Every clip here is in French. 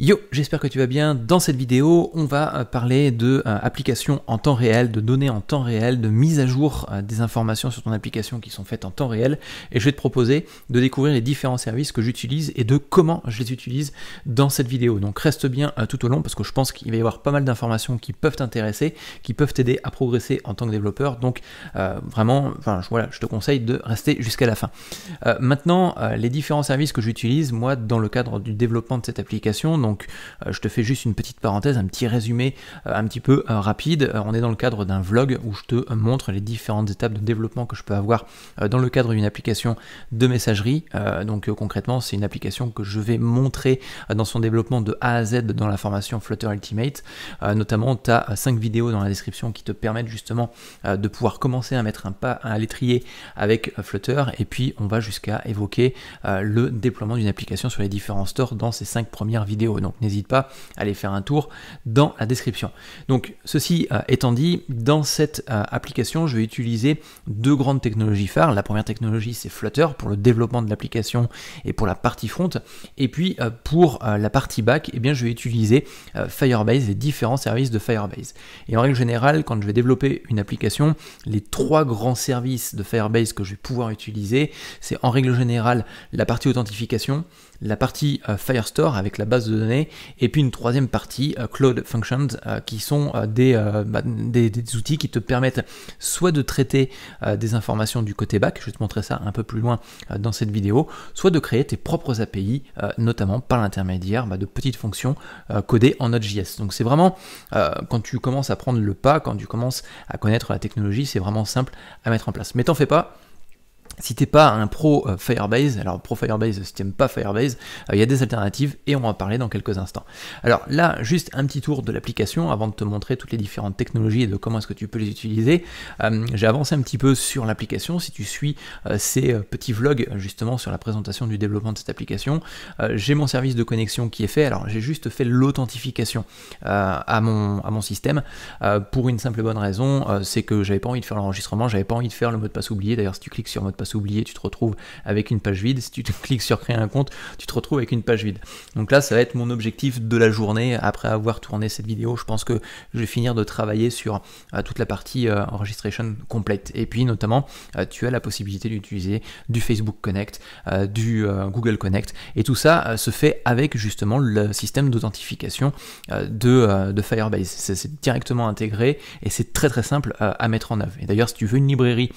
Yo, j'espère que tu vas bien. Dans cette vidéo, on va euh, parler de euh, applications en temps réel, de données en temps réel, de mise à jour euh, des informations sur ton application qui sont faites en temps réel. Et je vais te proposer de découvrir les différents services que j'utilise et de comment je les utilise dans cette vidéo. Donc reste bien tout au long parce que je pense qu'il va y avoir pas mal d'informations qui peuvent t'intéresser, qui peuvent t'aider à progresser en tant que développeur. Donc vraiment, enfin, je, voilà, je te conseille de rester jusqu'à la fin. maintenant, les différents services que j'utilise, moi, dans le cadre du développement de cette application, donc euh, je te fais juste une petite parenthèse, un petit résumé euh, un petit peu euh, rapide. on est dans le cadre d'un vlog où je te montre les différentes étapes de développement que je peux avoir dans le cadre d'une application de messagerie. donc concrètement, c'est une application que je vais montrer dans son développement de A à Z dans la formation Flutter Ultimate. notamment, tu as 5 vidéos dans la description qui te permettent justement de pouvoir commencer à mettre un pas à l'étrier avec Flutter. Et puis, on va jusqu'à évoquer le déploiement d'une application sur les différents stores dans ces 5 premières vidéos. Donc n'hésite pas à aller faire un tour dans la description. Donc ceci euh, étant dit, dans cette euh, application, je vais utiliser deux grandes technologies phares. La première technologie, c'est Flutter pour le développement de l'application et pour la partie front. Et puis euh, pour la partie back, eh bien, je vais utiliser Firebase, les différents services de Firebase. Et en règle générale, quand je vais développer une application, les trois grands services de Firebase que je vais pouvoir utiliser, c'est en règle générale la partie authentification, la partie Firestore avec la base de données et puis une troisième partie, euh, Cloud Functions, euh, qui sont euh, bah, des, outils qui te permettent soit de traiter des informations du côté back, je vais te montrer ça un peu plus loin dans cette vidéo, soit de créer tes propres API, notamment par l'intermédiaire bah, de petites fonctions codées en Node.js. Donc c'est vraiment, quand tu commences à prendre le pas, quand tu commences à connaître la technologie, c'est vraiment simple à mettre en place. Mais t'en fais pas, si t'es pas un pro euh, Firebase, alors pro Firebase, si t'aimes pas Firebase, il euh, y a des alternatives et on va en parler dans quelques instants. Alors là, juste un petit tour de l'application avant de te montrer toutes les différentes technologies et de comment est-ce que tu peux les utiliser. Euh, j'ai avancé un petit peu sur l'application. Si tu suis ces petits vlogs justement sur la présentation du développement de cette application, j'ai mon service de connexion qui est fait. Alors j'ai juste fait l'authentification à, mon, à mon système pour une simple et bonne raison, c'est que j'avais pas envie de faire l'enregistrement, j'avais pas envie de faire le mot de passe oublié. D'ailleurs, si tu cliques sur mot de passe oublié, tu te retrouves avec une page vide. Si tu cliques sur créer un compte, tu te retrouves avec une page vide. Donc là, ça va être mon objectif de la journée. Après avoir tourné cette vidéo, je pense que je vais finir de travailler sur euh, toute la partie euh, enregistration complète. Et puis notamment, euh, tu as la possibilité d'utiliser du Facebook Connect, du Google Connect. Et tout ça se fait avec justement le système d'authentification de, de, Firebase. C'est directement intégré et c'est très très simple à mettre en œuvre. Et d'ailleurs, si tu veux une librairie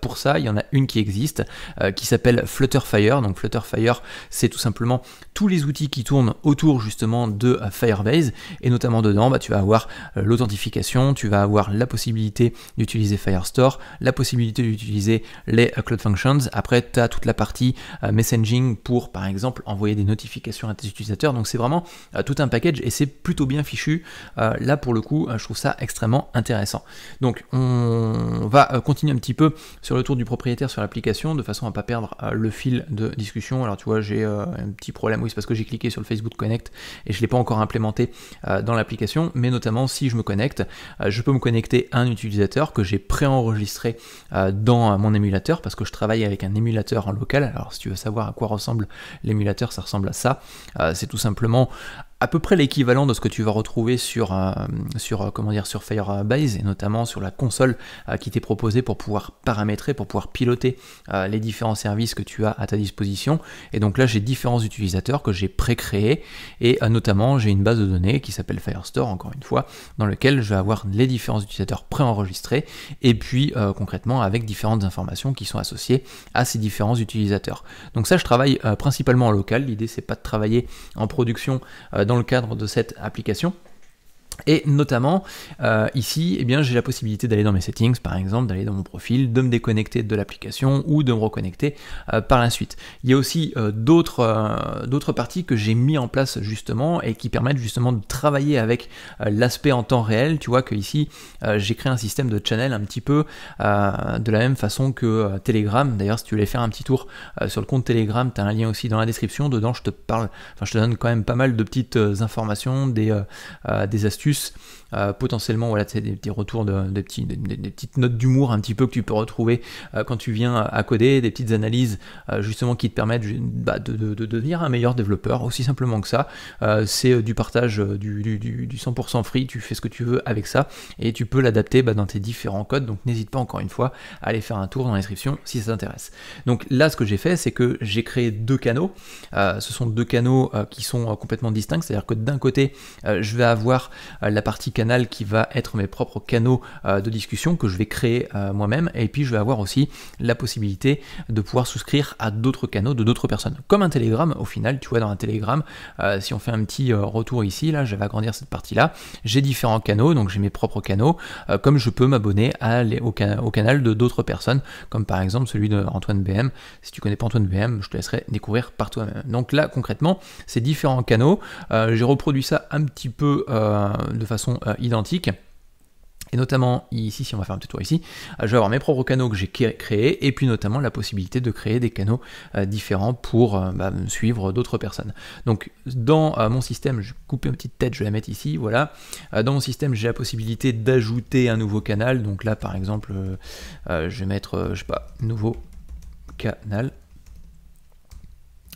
pour ça, il y en a une qui est existe, euh, qui s'appelle Flutterfire. Donc Flutterfire, c'est tout simplement tous les outils qui tournent autour justement de euh, Firebase, et notamment dedans, bah, tu vas avoir euh, l'authentification, tu vas avoir la possibilité d'utiliser Firestore, la possibilité d'utiliser les Cloud Functions. Après, tu as toute la partie messaging pour, par exemple, envoyer des notifications à tes utilisateurs. Donc c'est vraiment tout un package et c'est plutôt bien fichu. là, pour le coup, je trouve ça extrêmement intéressant. Donc on va continuer un petit peu sur le tour du propriétaire sur la de façon à ne pas perdre euh, le fil de discussion. Alors tu vois, j'ai euh, un petit problème, oui, c'est parce que j'ai cliqué sur le Facebook Connect et je l'ai pas encore implémenté euh, dans l'application, mais notamment si je me connecte, je peux me connecter à un utilisateur que j'ai préenregistré dans mon émulateur parce que je travaille avec un émulateur en local. Alors si tu veux savoir à quoi ressemble l'émulateur, ça ressemble à ça. c'est tout simplement à peu près l'équivalent de ce que tu vas retrouver sur, euh, sur, euh, comment dire, sur Firebase et notamment sur la console euh, qui t'est proposée pour pouvoir paramétrer, pour pouvoir piloter les différents services que tu as à ta disposition. Et donc là, j'ai différents utilisateurs que j'ai pré-créés et notamment j'ai une base de données qui s'appelle Firestore, encore une fois, dans laquelle je vais avoir les différents utilisateurs pré-enregistrés et puis concrètement avec différentes informations qui sont associées à ces différents utilisateurs. Donc ça, je travaille principalement en local. L'idée, c'est pas de travailler en production dans dans le cadre de cette application. Et notamment, euh, ici, eh bien, j'ai la possibilité d'aller dans mes settings, par exemple, d'aller dans mon profil, de me déconnecter de l'application ou de me reconnecter euh, par la suite. Il y a aussi euh, d'autres parties que j'ai mis en place justement et qui permettent justement de travailler avec l'aspect en temps réel. Tu vois que ici, j'ai créé un système de channel un petit peu de la même façon que Telegram. D'ailleurs, si tu voulais faire un petit tour sur le compte Telegram, tu as un lien aussi dans la description. Dedans, je te parle, enfin, je te donne quand même pas mal de petites informations, des, des astuces euh, potentiellement voilà, des, petits retours, de, des, petits, des, petites notes d'humour un petit peu que tu peux retrouver euh, quand tu viens à coder, des petites analyses euh, justement qui te permettent bah, de, devenir un meilleur développeur, aussi simplement que ça. c'est du partage du, du, du 100% free, tu fais ce que tu veux avec ça et tu peux l'adapter bah, dans tes différents codes. Donc n'hésite pas encore une fois à aller faire un tour dans la description si ça t'intéresse. Donc là, ce que j'ai fait, c'est que j'ai créé deux canaux. ce sont deux canaux qui sont complètement distincts, c'est-à-dire que d'un côté, je vais avoir euh, la partie canal qui va être mes propres canaux euh, de discussion que je vais créer euh, moi-même. Et puis, je vais avoir aussi la possibilité de pouvoir souscrire à d'autres canaux de d'autres personnes. Comme un Telegram, au final, tu vois, dans un Telegram, si on fait un petit retour ici, là, je vais agrandir cette partie-là. J'ai différents canaux, donc j'ai mes propres canaux, comme je peux m'abonner au, canal de d'autres personnes, comme par exemple celui d'Antoine BM. Si tu connais pas Antoine BM, je te laisserai découvrir par toi-même. Donc là, concrètement, ces différents canaux, j'ai reproduit ça un petit peu de façon euh, identique. Et notamment ici, si on va faire un petit tour ici, je vais avoir mes propres canaux que j'ai créés et puis notamment la possibilité de créer des canaux euh, différents pour euh, bah, suivre d'autres personnes. Donc dans mon système, je couper une petite tête, je vais la mettre ici, voilà. dans mon système, j'ai la possibilité d'ajouter un nouveau canal. Donc là, par exemple, je vais mettre, je sais pas, nouveau canal.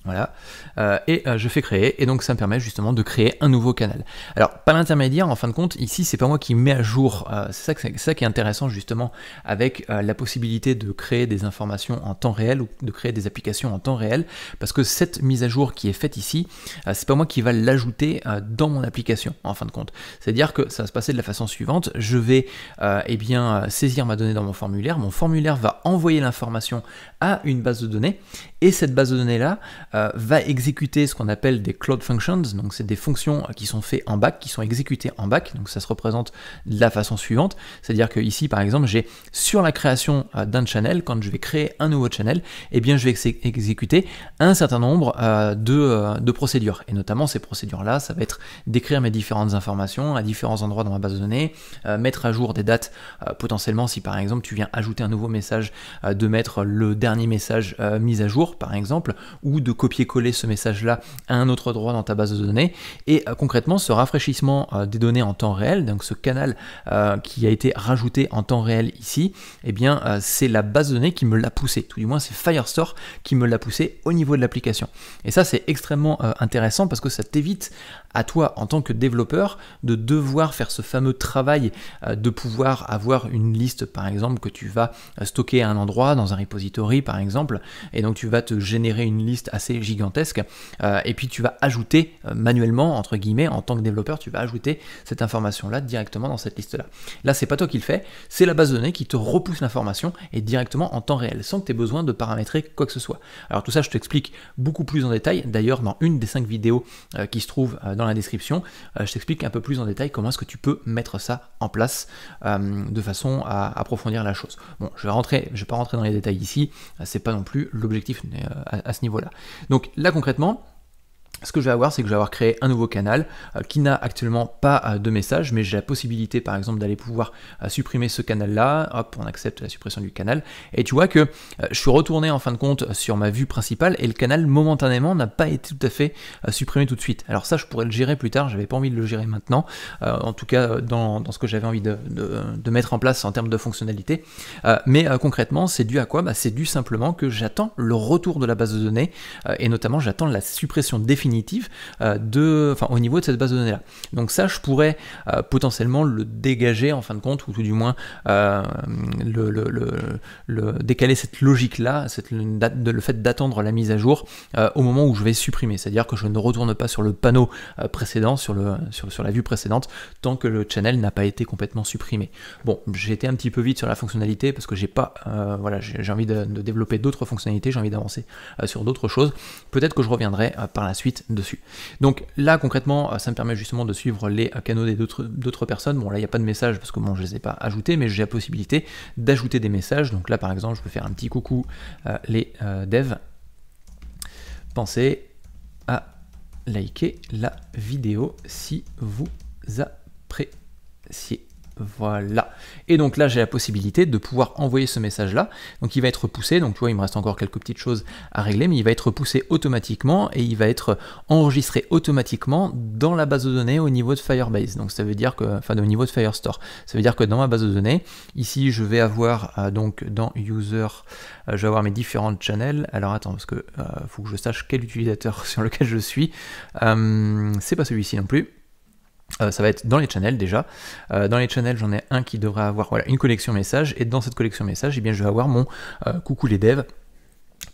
Voilà. Euh, et euh, je fais créer, et donc ça me permet justement de créer un nouveau canal. Alors, pas l'intermédiaire, en fin de compte, ici, c'est pas moi qui mets à jour. Euh, c'est ça, qui est intéressant justement avec la possibilité de créer des informations en temps réel ou de créer des applications en temps réel, parce que cette mise à jour qui est faite ici, c'est pas moi qui va l'ajouter dans mon application, en fin de compte. C'est-à-dire que ça va se passer de la façon suivante. Je vais euh, eh bien, saisir ma donnée dans mon formulaire. Mon formulaire va envoyer l'information à une base de données, et cette base de données-là, euh, va exécuter ce qu'on appelle des cloud functions, donc c'est des fonctions qui sont faites en bac qui sont exécutées en bac donc ça se représente de la façon suivante, c'est-à-dire que ici par exemple j'ai sur la création euh, d'un channel, quand je vais créer un nouveau channel, eh bien je vais exécuter un certain nombre euh, de, de, procédures, et notamment ces procédures-là, ça va être d'écrire mes différentes informations à différents endroits dans ma base de données, mettre à jour des dates potentiellement si par exemple tu viens ajouter un nouveau message, de mettre le dernier message mis à jour par exemple, ou de copier-coller ce message-là à un autre endroit dans ta base de données. Et euh, concrètement, ce rafraîchissement euh, des données en temps réel, donc ce canal euh, qui a été rajouté en temps réel ici, et eh bien c'est la base de données qui me l'a poussé. Tout du moins, c'est Firestore qui me l'a poussé au niveau de l'application. Et ça, c'est extrêmement intéressant parce que ça t'évite à toi en tant que développeur de devoir faire ce fameux travail de pouvoir avoir une liste par exemple que tu vas stocker à un endroit dans un repository par exemple et donc tu vas te générer une liste assez gigantesque. Euh, et puis tu vas ajouter euh, manuellement, entre guillemets, en tant que développeur, tu vas ajouter cette information-là directement dans cette liste-là. Là, c'est pas toi qui le fais, c'est la base de données qui te repousse l'information et directement en temps réel, sans que tu aies besoin de paramétrer quoi que ce soit. Alors tout ça, je t'explique beaucoup plus en détail, d'ailleurs dans une des cinq vidéos euh, qui se trouvent dans la description, je t'explique un peu plus en détail comment est-ce que tu peux mettre ça en place de façon à approfondir la chose. Bon, je vais rentrer, je vais pas rentrer dans les détails ici, c'est pas non plus l'objectif à, ce niveau-là. Donc là concrètement, ce que je vais avoir, c'est que je vais avoir créé un nouveau canal euh, qui n'a actuellement pas euh, de message, mais j'ai la possibilité par exemple d'aller pouvoir euh, supprimer ce canal-là. Hop, on accepte la suppression du canal. Et tu vois que je suis retourné en fin de compte sur ma vue principale et le canal momentanément n'a pas été tout à fait supprimé tout de suite. Alors ça, je pourrais le gérer plus tard, j'avais pas envie de le gérer maintenant, en tout cas dans, ce que j'avais envie de, mettre en place en termes de fonctionnalité. mais concrètement, c'est dû à quoi bah, C'est dû simplement que j'attends le retour de la base de données et notamment j'attends la suppression définitive définitive euh, de, enfin, au niveau de cette base de données-là. Donc ça, je pourrais euh, potentiellement le dégager en fin de compte, ou tout du moins euh, le, le, décaler cette logique-là, cette, le fait d'attendre la mise à jour au moment où je vais supprimer. C'est-à-dire que je ne retourne pas sur le panneau précédent, sur, le, sur, sur la vue précédente, tant que le channel n'a pas été complètement supprimé. Bon, j'ai été un petit peu vite sur la fonctionnalité parce que j'ai pas, voilà, j'ai envie de, développer d'autres fonctionnalités, j'ai envie d'avancer sur d'autres choses. Peut-être que je reviendrai par la suite dessus. Donc là, concrètement, euh, ça me permet justement de suivre les euh, canaux des d'autres personnes. Bon, là, il n'y a pas de message parce que bon, je ne les ai pas ajoutés, mais j'ai la possibilité d'ajouter des messages. Donc là, par exemple, je peux faire un petit coucou euh, les devs. Pensez à liker la vidéo si vous appréciez. Voilà. Et donc là, j'ai la possibilité de pouvoir envoyer ce message-là. Donc il va être poussé. Donc tu vois, il me reste encore quelques petites choses à régler, mais il va être poussé automatiquement et il va être enregistré automatiquement dans la base de données au niveau de Firebase. Donc ça veut dire que, enfin, au niveau de Firestore. Ça veut dire que dans ma base de données, ici, je vais avoir euh, donc dans User, euh, je vais avoir mes différentes channels. Alors attends, parce que euh, faut que je sache quel utilisateur sur lequel je suis. C'est pas celui-ci non plus. Euh, ça va être dans les channels déjà. Euh, dans les channels, j'en ai un qui devrait avoir une collection message. Et dans cette collection message, eh bien, je vais avoir mon euh, coucou les devs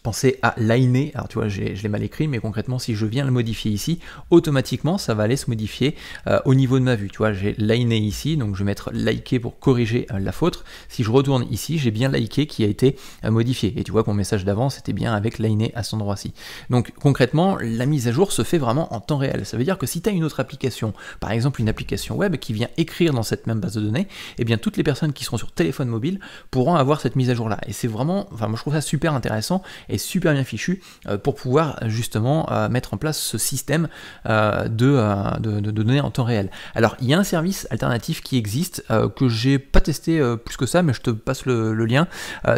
pensez à liner, alors tu vois, je l'ai mal écrit, mais concrètement, si je viens le modifier ici, automatiquement, ça va aller se modifier euh, au niveau de ma vue. Tu vois, j'ai liné ici, donc je vais mettre liké pour corriger euh, la faute. Si je retourne ici, j'ai bien liké qui a été euh, modifié. Et tu vois, que mon message d'avant, c'était bien avec liné à son endroit-ci. Donc concrètement, la mise à jour se fait vraiment en temps réel. Ça veut dire que si tu as une autre application, par exemple une application web qui vient écrire dans cette même base de données, et eh bien toutes les personnes qui seront sur téléphone mobile pourront avoir cette mise à jour-là. Et c'est vraiment, enfin moi je trouve ça super intéressant super bien fichu euh, pour pouvoir justement euh, mettre en place ce système euh, de, de, données en temps réel. Alors il y a un service alternatif qui existe que j'ai pas testé plus que ça, mais je te passe le, lien.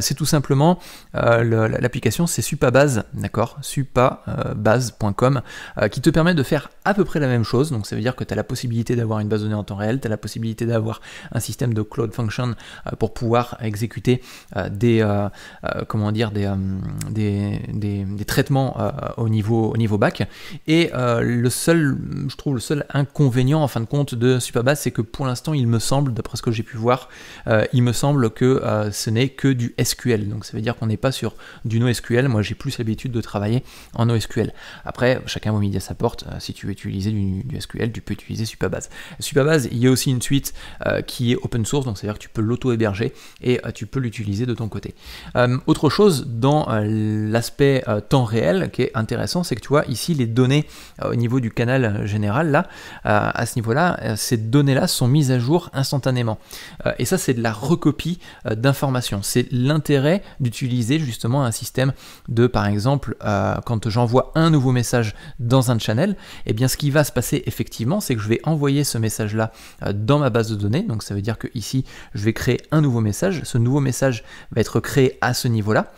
c'est tout simplement l'application, c'est Supabase, d'accord Supabase.com qui te permet de faire à peu près la même chose. Donc ça veut dire que tu as la possibilité d'avoir une base de données en temps réel, tu as la possibilité d'avoir un système de cloud function pour pouvoir exécuter des, comment dire, des des, traitements euh, au, niveau, au niveau bac. Et euh, le seul, je trouve, le seul inconvénient en fin de compte de Supabase, c'est que pour l'instant, il me semble, d'après ce que j'ai pu voir, euh, il me semble que ce n'est que du SQL. Donc ça veut dire qu'on n'est pas sur du NoSQL. Moi, j'ai plus l'habitude de travailler en NoSQL. Après, chacun vaut midi à sa porte. si tu veux utiliser du, SQL, tu peux utiliser Superbase Superbase il y a aussi une suite qui est open source, donc c'est-à-dire que tu peux l'auto-héberger et tu peux l'utiliser de ton côté. autre chose, dans l'aspect euh, temps réel qui est intéressant, c'est que tu vois ici les données euh, au niveau du canal euh, général, là, à ce niveau-là, ces données-là sont mises à jour instantanément. et ça, c'est de la recopie d'informations. C'est l'intérêt d'utiliser justement un système de, par exemple, quand j'envoie un nouveau message dans un channel, et eh bien ce qui va se passer effectivement, c'est que je vais envoyer ce message-là dans ma base de données. Donc ça veut dire que ici, je vais créer un nouveau message. Ce nouveau message va être créé à ce niveau-là.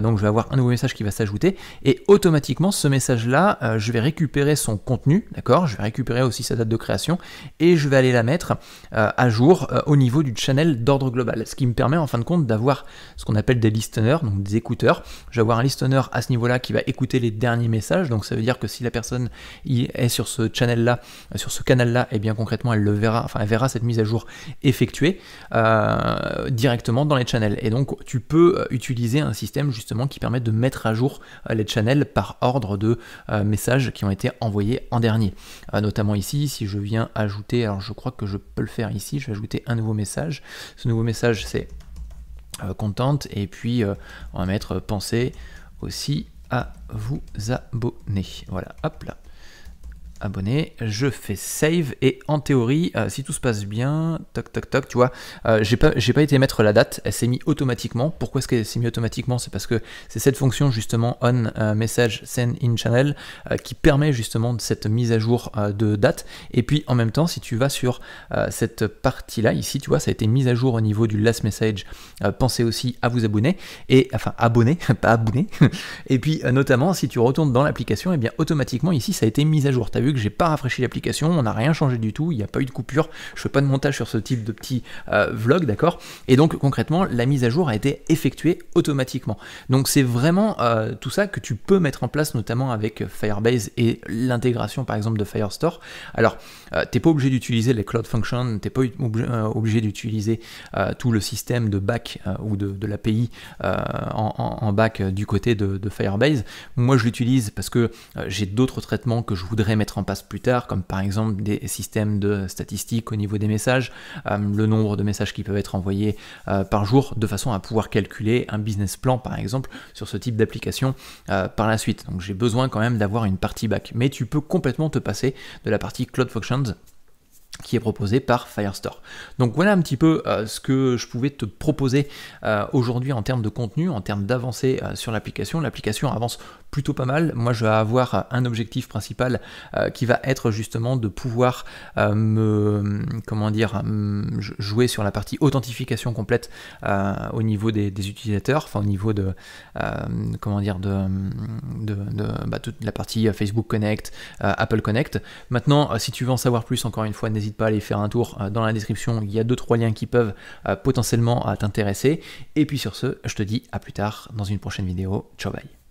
donc je vais avoir un nouveau message qui va s'ajouter, et automatiquement ce message-là, euh, je vais récupérer son contenu, d'accord Je vais récupérer aussi sa date de création, et je vais aller la mettre euh, à jour euh, au niveau du channel d'ordre global, ce qui me permet en fin de compte d'avoir ce qu'on appelle des listeners, donc des écouteurs. Je vais avoir un listener à ce niveau-là qui va écouter les derniers messages, donc ça veut dire que si la personne est sur ce channel-là, sur ce canal-là, et eh bien concrètement elle le verra, enfin elle verra cette mise à jour effectuée directement dans les channels. Et donc tu peux utiliser un système justement qui permet de de mettre à jour euh, les channels par ordre de euh, messages qui ont été envoyés en dernier. Euh, notamment ici, si je viens ajouter, alors je crois que je peux le faire ici, je vais ajouter un nouveau message. Ce nouveau message, c'est contente et puis on va mettre penser aussi à vous abonner. Voilà, hop là abonné, je fais save et en théorie, euh, si tout se passe bien, toc toc toc, tu vois, euh, j'ai pas, pas été mettre la date, elle s'est mise automatiquement. Pourquoi est-ce qu'elle s'est mise automatiquement C'est parce que c'est cette fonction justement on euh, message send in channel qui permet justement cette mise à jour de date. Et puis en même temps, si tu vas sur cette partie là, ici, tu vois, ça a été mise à jour au niveau du last message. pensez aussi à vous abonner et enfin abonner, pas abonner. et puis notamment si tu retournes dans l'application, et eh bien automatiquement ici ça a été mise à jour. T'as vu j'ai pas rafraîchi l'application, on n'a rien changé du tout, il n'y a pas eu de coupure, je fais pas de montage sur ce type de petit euh, vlog, d'accord Et donc concrètement, la mise à jour a été effectuée automatiquement. Donc c'est vraiment euh, tout ça que tu peux mettre en place, notamment avec euh, Firebase et l'intégration par exemple de Firestore. Alors, tu t'es pas obligé d'utiliser les Cloud Functions, t'es pas obligé, d'utiliser tout le système de back ou de, l'API en, BAC back du côté de, de Firebase. Moi je l'utilise parce que j'ai d'autres traitements que je voudrais mettre passe en plus tard, comme par exemple des systèmes de statistiques au niveau des messages, euh, le nombre de messages qui peuvent être envoyés euh, par jour, de façon à pouvoir calculer un business plan par exemple sur ce type d'application euh, par la suite. Donc j'ai besoin quand même d'avoir une partie back, mais tu peux complètement te passer de la partie Cloud Functions qui est proposée par Firestore. Donc voilà un petit peu ce que je pouvais te proposer aujourd'hui en termes de contenu, en termes d'avancée sur l'application. L'application avance plutôt pas mal. Moi, je vais avoir un objectif principal euh, qui va être justement de pouvoir euh, me, comment dire, euh, jouer sur la partie authentification complète au niveau des, utilisateurs, enfin au niveau de, comment dire, de, de, bah, toute la partie Facebook Connect, Apple Connect. Maintenant, si tu veux en savoir plus, encore une fois, n'hésite pas à aller faire un tour dans la description. Il y a deux trois liens qui peuvent potentiellement t'intéresser. Et puis sur ce, je te dis à plus tard dans une prochaine vidéo. Ciao bye.